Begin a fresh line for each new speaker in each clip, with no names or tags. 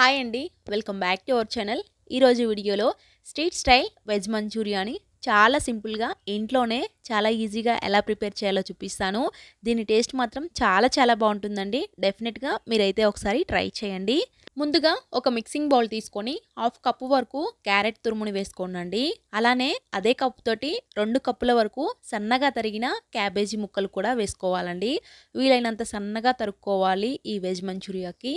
hi అండి welcome back to our channel ఈరోజు వీడియోలో స్ట్రీట్ స్టైల్ వెజ్ మంచూరియాని చాలా సింపుల్గా ఇంట్లోనే చాలా ఈజీగా ఎలా ప్రిపేర్ చేయాలో చూపిస్తాను దీని టేస్ట్ మాత్రం చాలా చాలా బాగుంటుందండి డెఫినెట్గా మీరైతే ఒకసారి ట్రై చేయండి ముందుగా ఒక మిక్సింగ్ బౌల్ తీసుకొని హాఫ్ కప్పు వరకు క్యారెట్ తురుముని వేసుకోనండి అలానే అదే కప్పుతోటి రెండు కప్పుల వరకు సన్నగా తరిగిన క్యాబేజీ ముక్కలు కూడా వేసుకోవాలండి వీలైనంత సన్నగా తరుక్కోవాలి ఈ వెజ్ మంచూరియాకి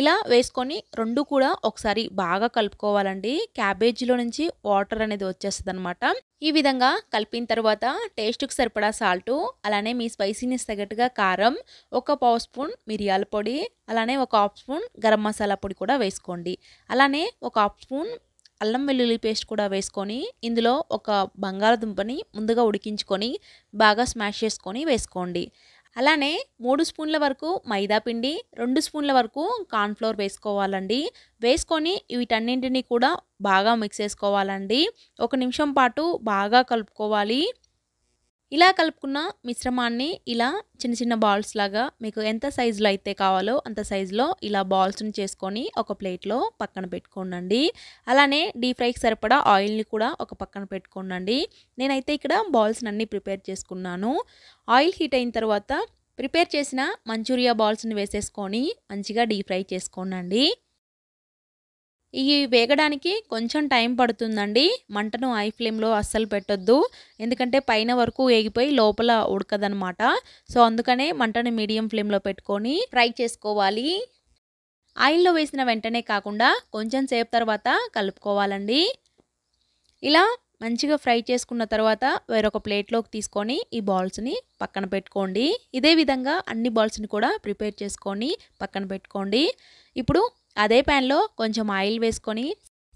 ఇలా వేసుకొని రెండు కూడా ఒకసారి బాగా కలుపుకోవాలండి క్యాబేజీలో నుంచి వాటర్ అనేది వచ్చేస్తుంది అనమాట ఈ విధంగా కలిపిన తర్వాత టేస్ట్కి సరిపడా సాల్టు అలానే మీ స్పైసీనెస్ తగ్గట్టుగా కారం ఒక పావు స్పూన్ మిరియాల పొడి అలానే ఒక హాఫ్ స్పూన్ గరం మసాలా పొడి కూడా వేసుకోండి అలానే ఒక హాఫ్ స్పూన్ అల్లం వెల్లుల్లి పేస్ట్ కూడా వేసుకొని ఇందులో ఒక బంగాళదుంపని ముందుగా ఉడికించుకొని బాగా స్మాష్ చేసుకొని వేసుకోండి అలానే మూడు స్పూన్ల వరకు మైదా పిండి రెండు స్పూన్ల వరకు కార్న్ఫ్లోర్ వేసుకోవాలండి వేసుకొని వీటన్నింటినీ కూడా బాగా మిక్స్ చేసుకోవాలండి ఒక నిమిషం పాటు బాగా కలుపుకోవాలి ఇలా కలుపుకున్న మిశ్రమాన్ని ఇలా చిన్న చిన్న బాల్స్ లాగా మీకు ఎంత సైజులో అయితే కావాలో అంత సైజులో ఇలా బాల్స్ని చేసుకొని ఒక ప్లేట్లో పక్కన పెట్టుకోండి అలానే డీప్ ఫ్రైకి సరిపడా ఆయిల్ని కూడా ఒక పక్కన పెట్టుకోండి నేనైతే ఇక్కడ బాల్స్ని అన్నీ ప్రిపేర్ చేసుకున్నాను ఆయిల్ హీట్ అయిన తర్వాత ప్రిపేర్ చేసిన మంచూరియా బాల్స్ని వేసేసుకొని మంచిగా డీప్ ఫ్రై చేసుకోండి ఇవి వేగడానికి కొంచెం టైం పడుతుందండి మంటను హై ఫ్లేమ్లో అస్సలు పెట్టొద్దు ఎందుకంటే పైన వరకు వేగిపోయి లోపల ఉడకదనమాట సో అందుకనే మంటను మీడియం ఫ్లేమ్లో పెట్టుకొని ఫ్రై చేసుకోవాలి ఆయిల్లో వేసిన వెంటనే కాకుండా కొంచెం సేపు తర్వాత కలుపుకోవాలండి ఇలా మంచిగా ఫ్రై చేసుకున్న తర్వాత వేరొక ప్లేట్లోకి తీసుకొని ఈ బాల్స్ని పక్కన పెట్టుకోండి ఇదే విధంగా అన్ని బాల్స్ని కూడా ప్రిపేర్ చేసుకొని పక్కన పెట్టుకోండి ఇప్పుడు అదే ప్యాన్లో కొంచెం ఆయిల్ వేసుకొని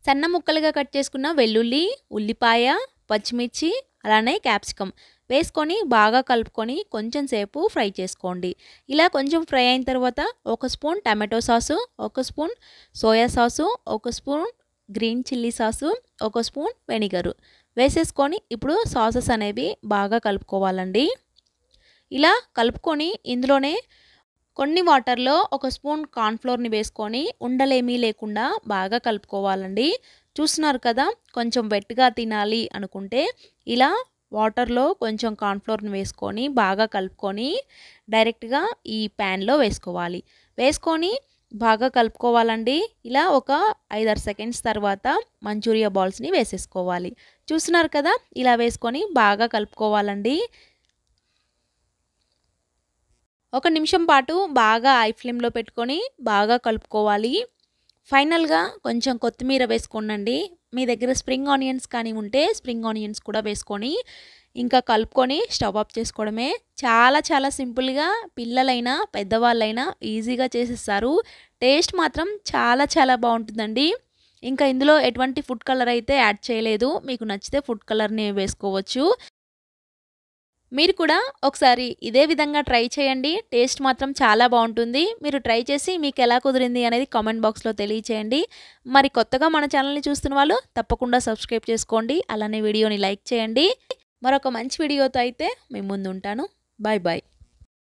సన్న ముక్కలుగా కట్ చేసుకున్న వెల్లుల్లి ఉల్లిపాయ పచ్చిమిర్చి అలానే క్యాప్సికమ్ వేసుకొని బాగా కలుపుకొని కొంచెం సేపు ఫ్రై చేసుకోండి ఇలా కొంచెం ఫ్రై అయిన తర్వాత ఒక స్పూన్ టమాటో సాసు ఒక స్పూన్ సోయా సాసు ఒక స్పూన్ గ్రీన్ చిల్లీ సాసు ఒక స్పూన్ వెనిగరు వేసేసుకొని ఇప్పుడు సాసెస్ అనేవి బాగా కలుపుకోవాలండి ఇలా కలుపుకొని ఇందులోనే కొన్ని వాటర్లో ఒక స్పూన్ కార్న్ఫ్లోర్ని వేసుకొని ఉండలేమీ లేకుండా బాగా కలుపుకోవాలండి చూస్తున్నారు కదా కొంచెం వెట్గా తినాలి అనుకుంటే ఇలా వాటర్లో కొంచెం కార్న్ఫ్లోర్ని వేసుకొని బాగా కలుపుకొని డైరెక్ట్గా ఈ ప్యాన్లో వేసుకోవాలి వేసుకొని బాగా కలుపుకోవాలండి ఇలా ఒక ఐదారు సెకండ్స్ తర్వాత మంచూరియా బాల్స్ని వేసేసుకోవాలి చూస్తున్నారు కదా ఇలా వేసుకొని బాగా కలుపుకోవాలండి ఒక నిమిషం పాటు బాగా ఐ ఫ్లేమ్లో పెట్టుకొని బాగా కలుపుకోవాలి ఫైనల్గా కొంచెం కొత్తిమీర వేసుకోండి మీ దగ్గర స్ప్రింగ్ ఆనియన్స్ కానీ ఉంటే స్ప్రింగ్ ఆనియన్స్ కూడా వేసుకొని ఇంకా కలుపుకొని స్టవ్ ఆఫ్ చేసుకోవడమే చాలా చాలా సింపుల్గా పిల్లలైనా పెద్దవాళ్ళైనా ఈజీగా చేసేస్తారు టేస్ట్ మాత్రం చాలా చాలా బాగుంటుందండి ఇంకా ఇందులో ఎటువంటి ఫుడ్ కలర్ అయితే యాడ్ చేయలేదు మీకు నచ్చితే ఫుడ్ కలర్ని వేసుకోవచ్చు మీరు కూడా ఒకసారి ఇదే విధంగా ట్రై చేయండి టేస్ట్ మాత్రం చాలా బాగుంటుంది మీరు ట్రై చేసి మీకు ఎలా కుదిరింది అనేది కామెంట్ బాక్స్లో తెలియచేయండి మరి కొత్తగా మన ఛానల్ని చూస్తున్న వాళ్ళు తప్పకుండా సబ్స్క్రైబ్ చేసుకోండి అలానే వీడియోని లైక్ చేయండి మరొక మంచి వీడియోతో అయితే మేము ముందు ఉంటాను బాయ్ బాయ్